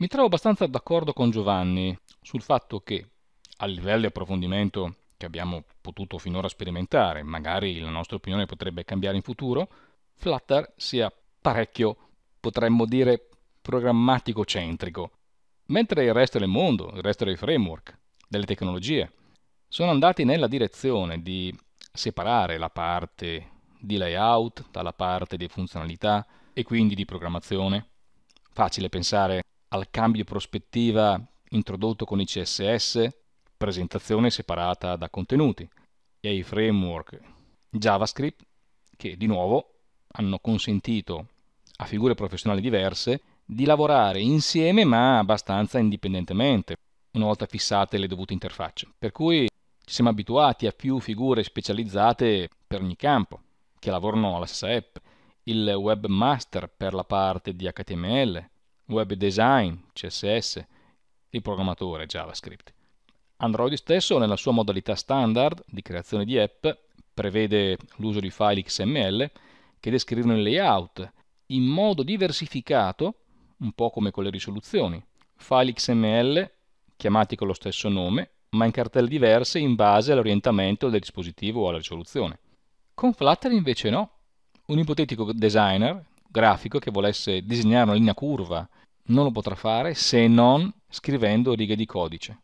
Mi trovo abbastanza d'accordo con Giovanni sul fatto che, a livello di approfondimento che abbiamo potuto finora sperimentare, magari la nostra opinione potrebbe cambiare in futuro, Flutter sia parecchio, potremmo dire, programmatico centrico, mentre il resto del mondo, il resto dei framework, delle tecnologie, sono andati nella direzione di separare la parte di layout dalla parte di funzionalità e quindi di programmazione. Facile pensare al cambio prospettiva introdotto con i CSS, presentazione separata da contenuti, e ai framework JavaScript che di nuovo hanno consentito a figure professionali diverse di lavorare insieme ma abbastanza indipendentemente una volta fissate le dovute interfacce. Per cui ci siamo abituati a più figure specializzate per ogni campo che lavorano alla stessa app, il webmaster per la parte di HTML, web design, CSS, il programmatore JavaScript. Android stesso, nella sua modalità standard di creazione di app, prevede l'uso di file XML che descrivono il layout in modo diversificato, un po' come con le risoluzioni. File XML chiamati con lo stesso nome, ma in cartelle diverse in base all'orientamento del dispositivo o alla risoluzione. Con Flutter invece no. Un ipotetico designer grafico che volesse disegnare una linea curva non lo potrà fare se non scrivendo righe di codice.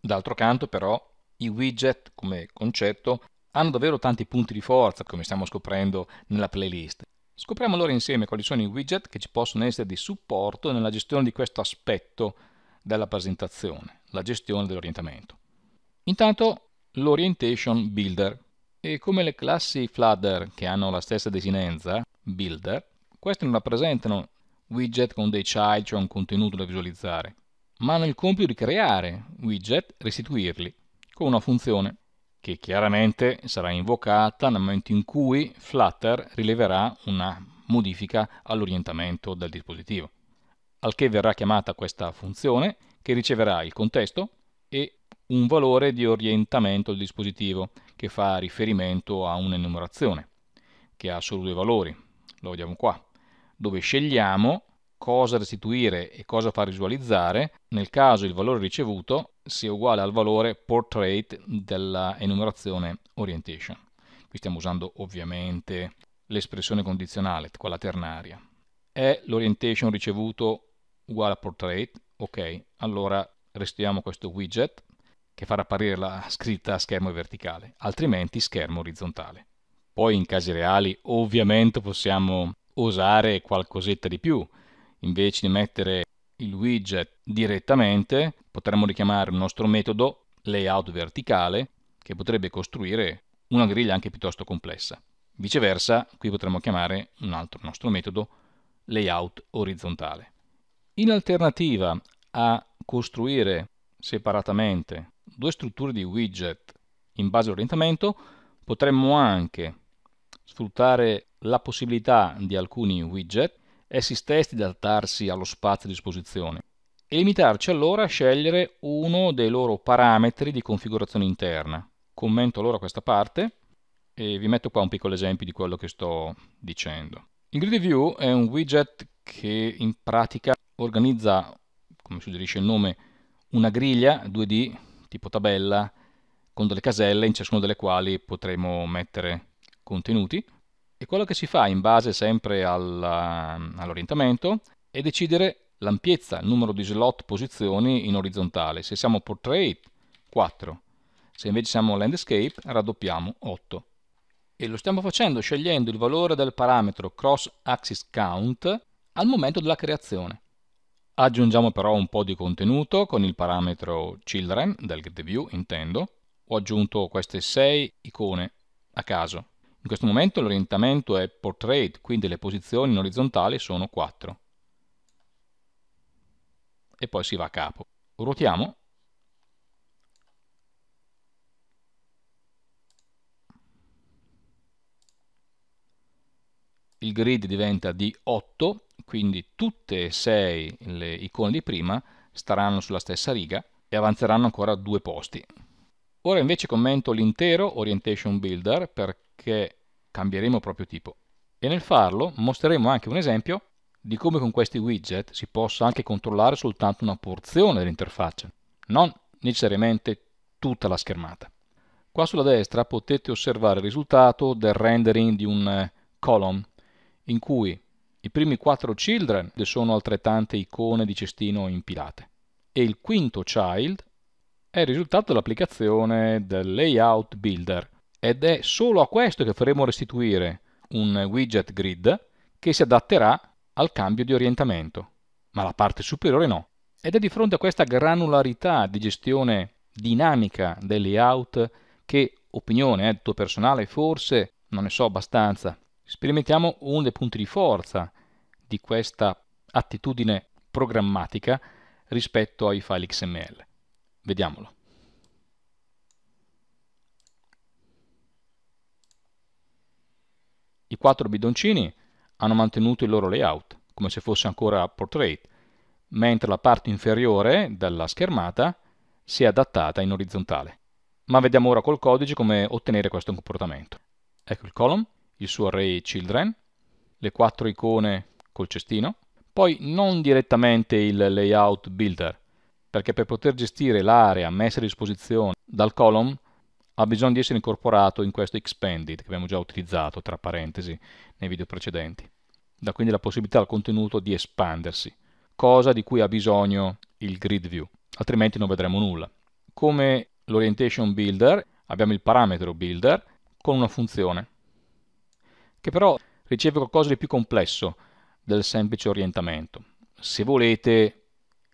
D'altro canto però i widget come concetto hanno davvero tanti punti di forza come stiamo scoprendo nella playlist. Scopriamo allora insieme quali sono i widget che ci possono essere di supporto nella gestione di questo aspetto della presentazione, la gestione dell'orientamento. Intanto l'Orientation Builder e come le classi Flutter che hanno la stessa desinenza, Builder, queste non rappresentano widget con dei child, cioè un contenuto da visualizzare, ma hanno il compito di creare widget, restituirli, con una funzione che chiaramente sarà invocata nel momento in cui Flutter rileverà una modifica all'orientamento del dispositivo, al che verrà chiamata questa funzione che riceverà il contesto e un valore di orientamento del dispositivo che fa riferimento a un'enumerazione che ha solo due valori, lo vediamo qua, dove scegliamo cosa restituire e cosa far visualizzare nel caso il valore ricevuto sia uguale al valore portrait della enumerazione orientation. Qui stiamo usando ovviamente l'espressione condizionale, quella ternaria. È l'orientation ricevuto uguale a portrait? Ok, allora restituiamo questo widget che farà apparire la scritta a schermo verticale, altrimenti schermo orizzontale. Poi in casi reali ovviamente possiamo osare qualcosetta di più. Invece di mettere il widget direttamente, potremmo richiamare il nostro metodo layout verticale che potrebbe costruire una griglia anche piuttosto complessa. Viceversa, qui potremmo chiamare un altro nostro metodo layout orizzontale. In alternativa a costruire separatamente due strutture di widget in base all'orientamento, potremmo anche sfruttare la possibilità di alcuni widget essi stessi di adattarsi allo spazio a disposizione e limitarci allora a scegliere uno dei loro parametri di configurazione interna. Commento allora questa parte e vi metto qua un piccolo esempio di quello che sto dicendo. Il grid view è un widget che in pratica organizza, come suggerisce il nome, una griglia 2D tipo tabella con delle caselle in ciascuna delle quali potremo mettere contenuti e quello che si fa in base sempre ehm, all'orientamento è decidere l'ampiezza, il numero di slot posizioni in orizzontale. Se siamo portrait, 4. Se invece siamo landscape, raddoppiamo 8. E lo stiamo facendo scegliendo il valore del parametro cross axis count al momento della creazione. Aggiungiamo però un po' di contenuto con il parametro children del GetView, intendo. Ho aggiunto queste 6 icone a caso in questo momento l'orientamento è portrait, quindi le posizioni in orizzontale sono 4. E poi si va a capo. Ruotiamo. Il grid diventa di 8, quindi tutte e 6 le icone di prima staranno sulla stessa riga e avanzeranno ancora due posti. Ora invece commento l'intero Orientation Builder per che cambieremo proprio tipo e nel farlo mostreremo anche un esempio di come con questi widget si possa anche controllare soltanto una porzione dell'interfaccia, non necessariamente tutta la schermata. Qua sulla destra potete osservare il risultato del rendering di un eh, column in cui i primi quattro children sono altrettante icone di cestino impilate e il quinto child è il risultato dell'applicazione del layout builder ed è solo a questo che faremo restituire un widget grid che si adatterà al cambio di orientamento, ma la parte superiore no. Ed è di fronte a questa granularità di gestione dinamica del layout che, opinione eh, tuo personale, forse non ne so abbastanza, sperimentiamo uno dei punti di forza di questa attitudine programmatica rispetto ai file XML. Vediamolo. I quattro bidoncini hanno mantenuto il loro layout, come se fosse ancora portrait, mentre la parte inferiore della schermata si è adattata in orizzontale. Ma vediamo ora col codice come ottenere questo comportamento. Ecco il column, il suo array children, le quattro icone col cestino, poi non direttamente il layout builder, perché per poter gestire l'area messa a disposizione dal column ha ah, bisogno di essere incorporato in questo expanded che abbiamo già utilizzato, tra parentesi, nei video precedenti. Da quindi la possibilità al contenuto di espandersi, cosa di cui ha bisogno il grid view, altrimenti non vedremo nulla. Come l'orientation builder abbiamo il parametro builder con una funzione, che però riceve qualcosa di più complesso del semplice orientamento. Se volete,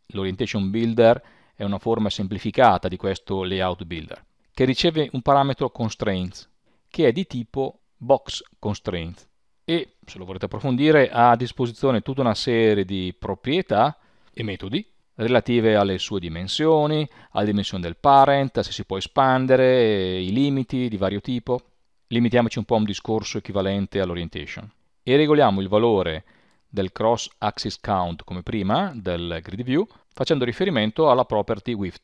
l'orientation builder è una forma semplificata di questo layout builder che riceve un parametro constraints, che è di tipo box constraint e se lo volete approfondire ha a disposizione tutta una serie di proprietà e metodi relative alle sue dimensioni, alla dimensione del parent, se si può espandere, i limiti di vario tipo. Limitiamoci un po' a un discorso equivalente all'orientation. E regoliamo il valore del cross axis count come prima del grid view facendo riferimento alla property width,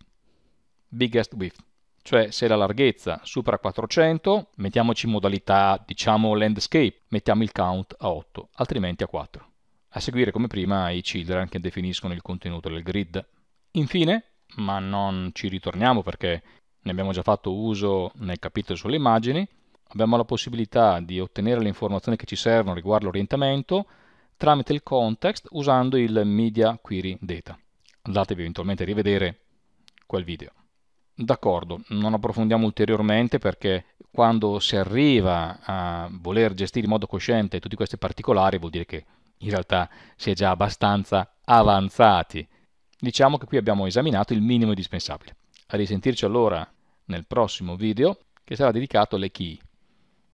biggest width cioè se la larghezza supera 400, mettiamoci in modalità diciamo landscape, mettiamo il count a 8, altrimenti a 4. A seguire come prima i children che definiscono il contenuto del grid. Infine, ma non ci ritorniamo perché ne abbiamo già fatto uso nel capitolo sulle immagini, abbiamo la possibilità di ottenere le informazioni che ci servono riguardo l'orientamento tramite il context usando il media query data. Andatevi eventualmente a rivedere quel video. D'accordo, non approfondiamo ulteriormente perché quando si arriva a voler gestire in modo cosciente tutti questi particolari vuol dire che in realtà si è già abbastanza avanzati. Diciamo che qui abbiamo esaminato il minimo indispensabile. A risentirci allora nel prossimo video che sarà dedicato alle key.